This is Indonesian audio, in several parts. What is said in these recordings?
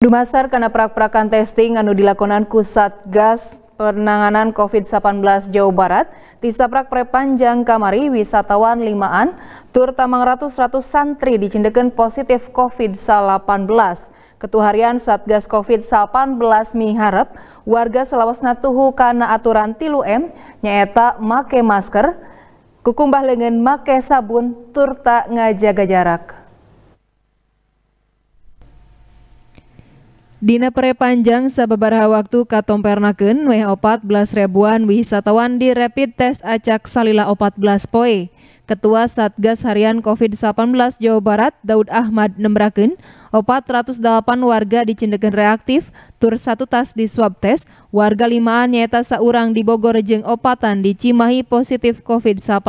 Dumasar karena prak-prakan testing anu dilakonan kusat gas Penanganan COVID-19 Jawa Barat, tisaprak prepanjang kamari wisatawan limaan, tur tamang ratus-ratus santri dicindeken positif COVID-19. Ketua Harian Satgas COVID-19 miharap warga selawas natuhu karena aturan tilu M, nyeta make masker, kukumbah lengan make sabun, turta ngajaga jarak. Dina Prepanjang sababarha waktu katompernakeun weh 14 ribuan wisatawan di rapid test acak salila 14 poe. Ketua Satgas Harian COVID-19 Jawa Barat Daud Ahmad nembrakeun 408 warga dicendekeun reaktif, tur satu tas di swab test, warga limaan nyata seorang di Bogor jeng opatan di Cimahi positif COVID-19.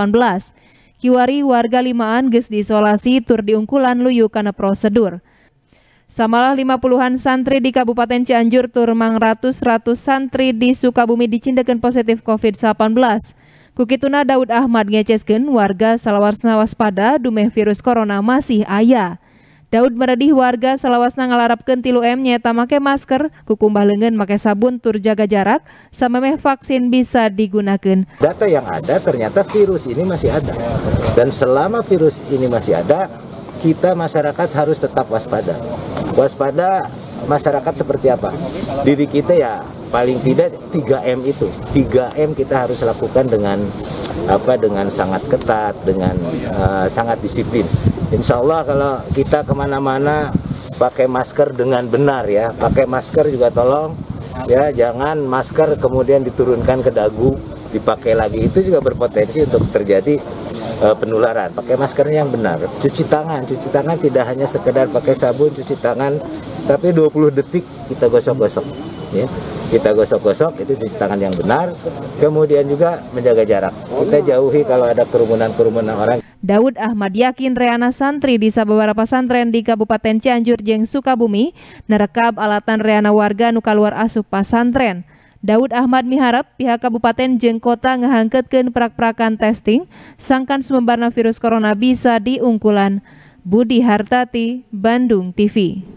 Kiwari warga limaan geus diisolasi tur diungkulan luyu karena prosedur. Samalah 50 puluhan santri di Kabupaten Cianjur turmang ratus-ratus santri di Sukabumi dicindakan positif COVID-19. Kukituna Daud Ahmad ngecesken warga Salawasna waspada dumeh virus corona masih ayah. Daud meredih warga Salawasna ngalarapkan tilu M nyeta make masker, kukumbah lengan make sabun tur jaga jarak, sama meh vaksin bisa digunakan. Data yang ada ternyata virus ini masih ada. Dan selama virus ini masih ada, kita masyarakat harus tetap waspada. Waspada masyarakat seperti apa? Diri kita ya paling tidak 3M itu. 3M kita harus lakukan dengan apa dengan sangat ketat, dengan uh, sangat disiplin. Insya Allah kalau kita kemana-mana pakai masker dengan benar ya, pakai masker juga tolong ya jangan masker kemudian diturunkan ke dagu dipakai lagi itu juga berpotensi untuk terjadi uh, penularan. Pakai maskernya yang benar. Cuci tangan, cuci tangan tidak hanya sekedar pakai sabun cuci tangan, tapi 20 detik kita gosok-gosok. Ya. Kita gosok-gosok itu cuci tangan yang benar. Kemudian juga menjaga jarak. Kita jauhi kalau ada kerumunan-kerumunan orang. Daud Ahmad yakin reana santri di beberapa pesantren di Kabupaten Cianjur Jeng Sukabumi nerekap alatan reana warga nukaluar kaluar asup pasantren. Daud Ahmad miharap pihak Kabupaten Jengkota Kota ngehangketkan prak-prakan testing sangkan sumberna virus corona bisa diungkulan. Budi Hartati, Bandung TV.